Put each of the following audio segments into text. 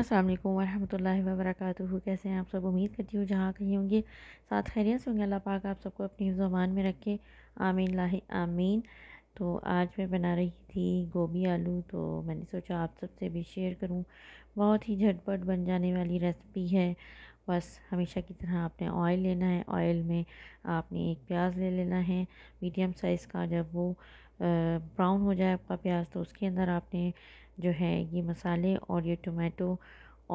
असलम वालेकुम वरहमतुल्लाहि कैसे हैं आप सब उम्मीद करती हूँ जहाँ कहीं होंगे साथ खैरियत से होंगे अल्लाह पाक आप सबको अपनी ज़ुबान में रखे आमीन लाही आमीन तो आज मैं बना रही थी गोभी आलू तो मैंने सोचा आप सबसे भी शेयर करूँ बहुत ही झटपट बन जाने वाली रेसिपी है बस हमेशा की तरह आपने ऑयल लेना है ऑयल में आपने एक प्याज ले लेना है मीडियम साइज़ का जब वो ब्राउन हो जाए आपका प्याज तो उसके अंदर आपने जो है ये मसाले और ये टोमेटो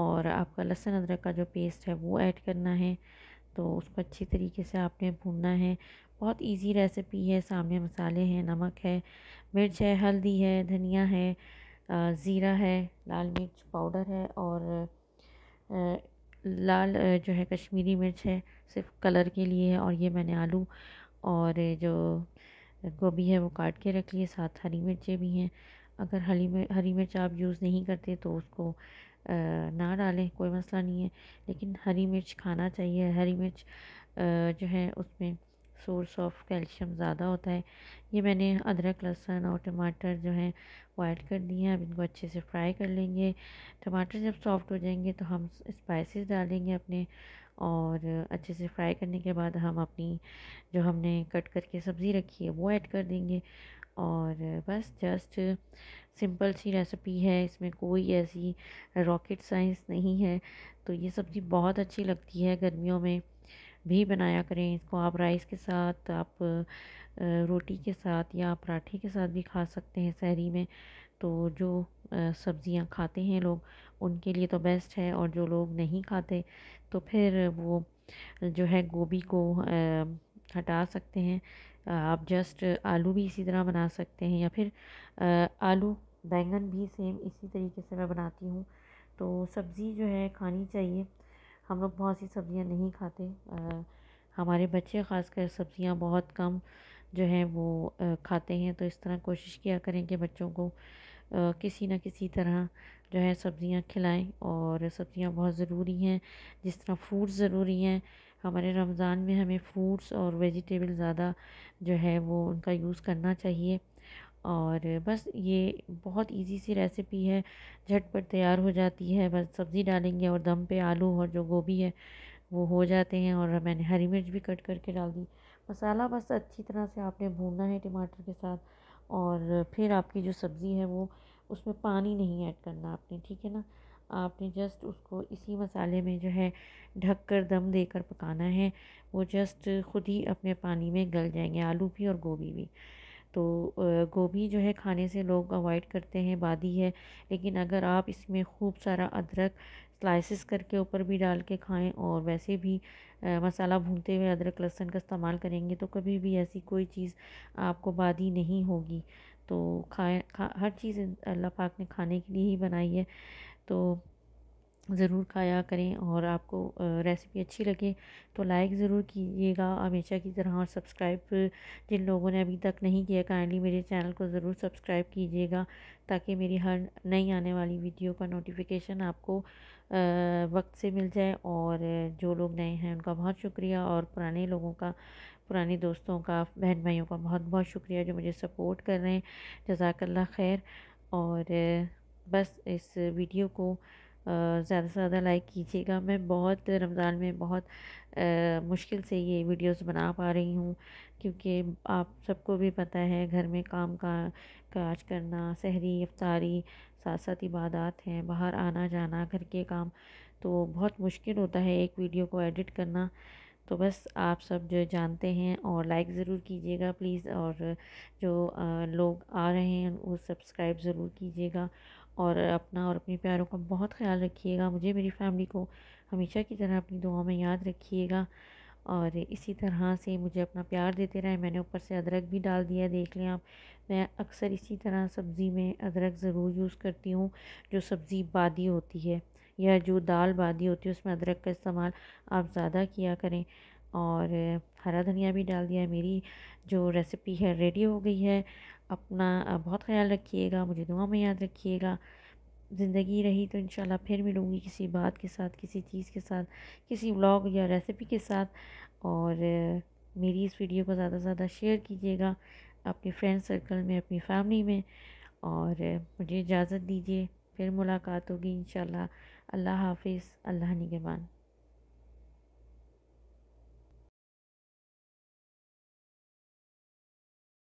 और आपका लहसुन अदरक का जो पेस्ट है वो ऐड करना है तो उसको अच्छी तरीके से आपने भूनना है बहुत इजी रेसिपी है सामने मसाले हैं नमक है मिर्च है हल्दी है धनिया है ज़ीरा है लाल मिर्च पाउडर है और लाल जो है कश्मीरी मिर्च है सिर्फ कलर के लिए है और ये मैंने आलू और जो गोभी है वो काट के रख लिए साथ हरी मिर्चें भी हैं अगर हरी मिर्च हरी मिर्च आप यूज़ नहीं करते तो उसको ना डालें कोई मसला नहीं है लेकिन हरी मिर्च खाना चाहिए हरी मिर्च जो है उसमें सोर्स ऑफ कैल्शियम ज़्यादा होता है ये मैंने अदरक लहसुन और टमाटर जो है वो ऐड कर दिए हैं अब इनको अच्छे से फ्राई कर लेंगे टमाटर जब सॉफ्ट हो जाएंगे तो हम स्पाइसेस डालेंगे अपने और अच्छे से फ्राई करने के बाद हम अपनी जो हमने कट करके सब्ज़ी रखी है वो ऐड कर देंगे और बस जस्ट सिंपल सी रेसिपी है इसमें कोई ऐसी रॉकेट साइंस नहीं है तो ये सब्ज़ी बहुत अच्छी लगती है गर्मियों में भी बनाया करें इसको आप राइस के साथ आप रोटी के साथ या पराठे के साथ भी खा सकते हैं शहरी में तो जो सब्ज़ियाँ खाते हैं लोग उनके लिए तो बेस्ट है और जो लोग नहीं खाते तो फिर वो जो है गोभी को हटा सकते हैं आप जस्ट आलू भी इसी तरह बना सकते हैं या फिर आलू बैंगन भी सेम इसी तरीके से मैं बनाती हूँ तो सब्ज़ी जो है खानी चाहिए हम लोग बहुत सी सब्ज़ियाँ नहीं खाते आ, हमारे बच्चे ख़ासकर सब्ज़ियाँ बहुत कम जो है वो आ, खाते हैं तो इस तरह कोशिश किया करें कि बच्चों को आ, किसी ना किसी तरह जो है सब्ज़ियाँ खिलाएं और सब्ज़ियाँ बहुत ज़रूरी हैं जिस तरह फ्रूट ज़रूरी हैं हमारे रमज़ान में हमें फ्रूट्स और वेजिटेबल ज़्यादा जो है वो उनका यूज़ करना चाहिए और बस ये बहुत इजी सी रेसिपी है झटपट तैयार हो जाती है बस सब्ज़ी डालेंगे और दम पे आलू और जो गोभी है वो हो जाते हैं और मैंने हरी मिर्च भी कट करके डाल दी मसाला बस अच्छी तरह से आपने भूनना है टमाटर के साथ और फिर आपकी जो सब्ज़ी है वो उसमें पानी नहीं ऐड करना आपने ठीक है ना आपने जस्ट उसको इसी मसाले में जो है ढक कर दम देकर पकाना है वो जस्ट ख़ुद ही अपने पानी में गल जाएंगे आलू भी और गोभी भी तो गोभी जो है खाने से लोग अवॉइड करते हैं बादी है लेकिन अगर आप इसमें खूब सारा अदरक स्लाइसिस करके ऊपर भी डाल के खाएं और वैसे भी आ, मसाला भूनते हुए अदरक लहसुन का इस्तेमाल करेंगे तो कभी भी ऐसी कोई चीज़ आपको बादी नहीं होगी तो खाएं खा हर चीज़ अल्लाह पाक ने खाने के लिए ही बनाई है तो ज़रूर खाया करें और आपको रेसिपी अच्छी लगे तो लाइक ज़रूर कीजिएगा हमेशा की तरह और सब्सक्राइब जिन लोगों ने अभी तक नहीं किया काइंडली मेरे चैनल को ज़रूर सब्सक्राइब कीजिएगा ताकि मेरी हर नई आने वाली वीडियो का नोटिफिकेशन आपको वक्त से मिल जाए और जो लोग नए हैं उनका बहुत शुक्रिया और पुराने लोगों का पुराने दोस्तों का बहन भाइयों का बहुत बहुत शुक्रिया जो मुझे सपोर्ट कर रहे हैं जजाकल्ला खैर और बस इस वीडियो को ज़्यादा से ज़्यादा लाइक कीजिएगा मैं बहुत रमज़ान में बहुत आ, मुश्किल से ये वीडियोस बना पा रही हूँ क्योंकि आप सबको भी पता है घर में काम का काज करना सहरी अफ्तारी साथ साथ इबादत हैं बाहर आना जाना घर के काम तो बहुत मुश्किल होता है एक वीडियो को एडिट करना तो बस आप सब जो जानते हैं और लाइक ज़रूर कीजिएगा प्लीज़ और जो लोग आ रहे हैं वो सब्सक्राइब ज़रूर कीजिएगा और अपना और अपने प्यारों का बहुत ख्याल रखिएगा मुझे मेरी फैमिली को हमेशा की तरह अपनी दुआ में याद रखिएगा और इसी तरह से मुझे अपना प्यार देते रहें मैंने ऊपर से अदरक भी डाल दिया देख लें आप मैं अक्सर इसी तरह सब्ज़ी में अदरक ज़रूर यूज़ करती हूँ जो सब्ज़ी बादी होती है या जो दाल बादी होती है उसमें अदरक का इस्तेमाल आप ज़्यादा किया करें और हरा धनिया भी डाल दिया मेरी जो रेसिपी है रेडी हो गई है अपना बहुत ख्याल रखिएगा मुझे दुआ में याद रखिएगा ज़िंदगी रही तो इन फिर मिलूँगी किसी बात के साथ किसी चीज़ के साथ किसी व्लॉग या रेसिपी के साथ और मेरी इस वीडियो को ज़्यादा से ज़्यादा शेयर कीजिएगा अपने फ्रेंड सर्कल में अपनी फैमिली में और मुझे इजाज़त दीजिए फिर मुलाकात होगी इन अल्लाह हाफिज़ अल्लाह निगेबान